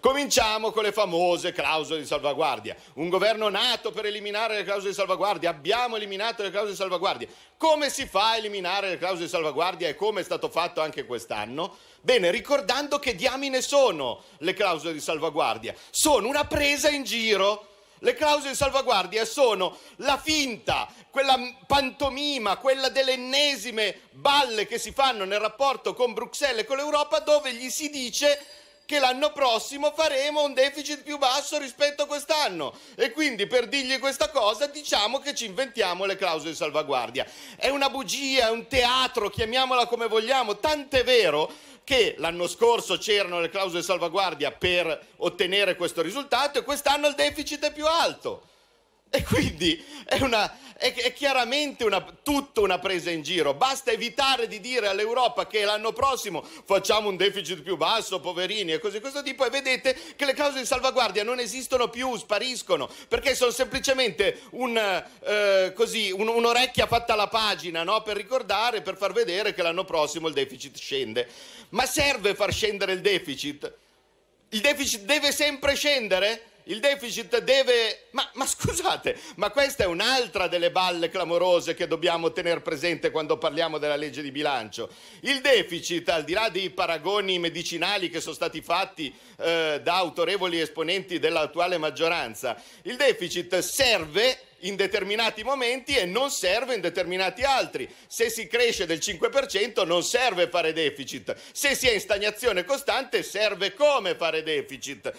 Cominciamo con le famose clausole di salvaguardia. Un governo nato per eliminare le clausole di salvaguardia. Abbiamo eliminato le clausole di salvaguardia. Come si fa a eliminare le clausole di salvaguardia e come è stato fatto anche quest'anno? Bene, ricordando che diamine sono le clausole di salvaguardia. Sono una presa in giro. Le clausole di salvaguardia sono la finta, quella pantomima, quella delle ennesime balle che si fanno nel rapporto con Bruxelles e con l'Europa dove gli si dice che l'anno prossimo faremo un deficit più basso rispetto a quest'anno e quindi per dirgli questa cosa diciamo che ci inventiamo le clausole di salvaguardia. È una bugia, è un teatro, chiamiamola come vogliamo, tant'è vero che l'anno scorso c'erano le clausole di salvaguardia per ottenere questo risultato e quest'anno il deficit è più alto. E quindi è, una, è, chiaramente una, tutta una presa in giro. Basta evitare di dire all'Europa che l'anno prossimo facciamo un deficit più basso, poverini e cose di questo tipo, e vedete che le cause di salvaguardia non esistono più, spariscono, perché sono semplicemente un, eh, così, un, un'orecchia fatta alla pagina no? per ricordare, per far vedere che l'anno prossimo il deficit scende. Ma serve far scendere il deficit? Il deficit deve sempre scendere? il deficit deve... Ma, ma, scusate, ma questa è un'altra delle balle clamorose che dobbiamo tenere presente quando parliamo della legge di bilancio. Il deficit, al di là dei paragoni medicinali che sono stati fatti eh, da autorevoli esponenti dell'attuale maggioranza, il deficit serve in determinati momenti e non serve in determinati altri. Se si cresce del 5% non serve fare deficit, se si è in stagnazione costante serve come fare deficit.